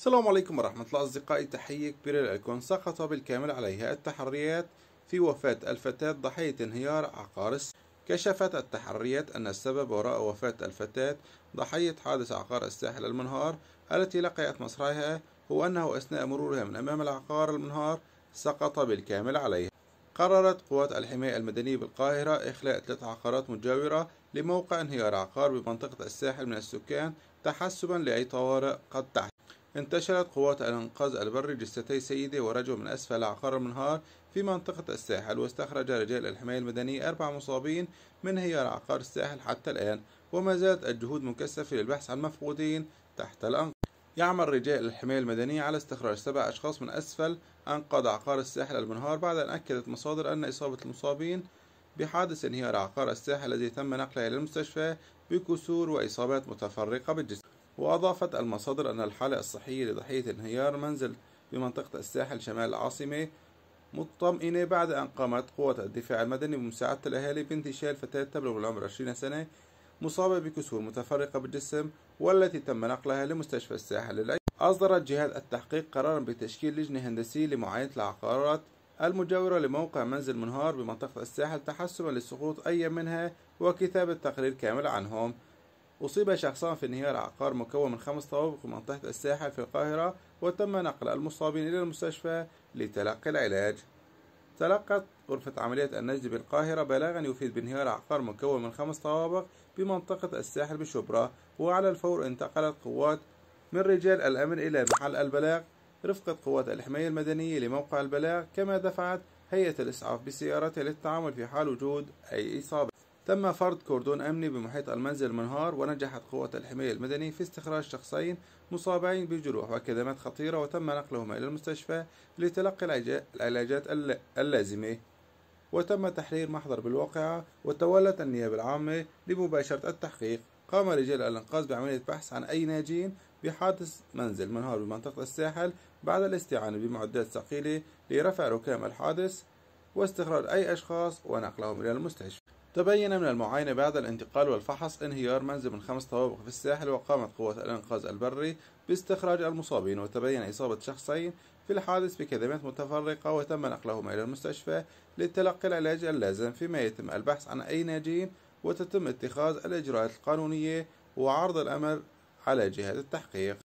السلام عليكم ورحمة الله أصدقائي تحية كبيرة لكم سقط بالكامل عليها التحريات في وفاة الفتاة ضحية انهيار عقار كشفت التحريات أن السبب وراء وفاة الفتاة ضحية حادث عقار الساحل المنهار التي لقيت مصرعها هو أنه أثناء مرورها من أمام العقار المنهار سقط بالكامل عليها قررت قوات الحماية المدنية بالقاهرة إخلاء ثلاث عقارات مجاورة لموقع انهيار عقار بمنطقة الساحل من السكان تحسبا لأي طوارئ قد تحدث انتشرت قوات الإنقاذ البري جثتي سيده ورجل من أسفل عقار المنهار في منطقة الساحل واستخرج رجال الحماية المدنية أربع مصابين من انهيار عقار الساحل حتى الآن وما زالت الجهود مكثفة للبحث عن مفقودين تحت الأنقاض يعمل رجال الحماية المدنية على استخراج سبع أشخاص من أسفل أنقاض عقار الساحل المنهار بعد أن أكدت مصادر أن إصابة المصابين بحادث انهيار عقار الساحل الذي تم نقله إلى المستشفى بكسور وإصابات متفرقة بالجسم وأضافت المصادر أن الحالة الصحية لضحية انهيار منزل بمنطقة الساحل شمال العاصمة مطمئنة بعد أن قامت قوة الدفاع المدني بمساعدة الأهالي بانتشال فتاة تبلغ العمر 20 سنة مصابة بكسور متفرقة بالجسم والتي تم نقلها لمستشفى الساحل للعيادة أصدرت جهات التحقيق قرارا بتشكيل لجنة هندسية لمعاينة العقارات المجاورة لموقع منزل منهار بمنطقة الساحل تحسبا لسقوط أي منها وكتابة تقرير كامل عنهم أصيب شخصان في انهيار عقار مكون من خمس طوابق في منطقة الساحة في القاهرة وتم نقل المصابين إلى المستشفى لتلقي العلاج تلقت غرفة عمليات النجد بالقاهرة بلاغا يفيد بانهيار عقار مكون من خمس طوابق بمنطقة الساحل بشبرا وعلى الفور انتقلت قوات من رجال الأمن إلى محل البلاغ رفقة قوات الحماية المدنية لموقع البلاغ كما دفعت هيئة الإسعاف بسيارتها للتعامل في حال وجود أي إصابة تم فرض كوردون أمني بمحيط المنزل المنهار ونجحت قوة الحماية المدني في استخراج شخصين مصابين بجروح وكدمات خطيرة وتم نقلهما إلى المستشفى لتلقي العلاجات اللازمة وتم تحرير محضر بالواقعة وتولت النيابة العامة لمباشرة التحقيق قام رجال الإنقاذ بعملية بحث عن أي ناجين بحادث منزل منهار بمنطقة الساحل بعد الاستعانة بمعدات ثقيلة لرفع ركام الحادث واستخراج أي أشخاص ونقلهم إلى المستشفى تبين من المعاينة بعد الانتقال والفحص انهيار منزل من خمس طوابق في الساحل وقامت قوة الإنقاذ البري باستخراج المصابين وتبين إصابة شخصين في الحادث بكدمات متفرقة وتم نقلهما إلى المستشفى لتلقي العلاج اللازم فيما يتم البحث عن أي ناجين وتتم اتخاذ الإجراءات القانونية وعرض الأمر على جهات التحقيق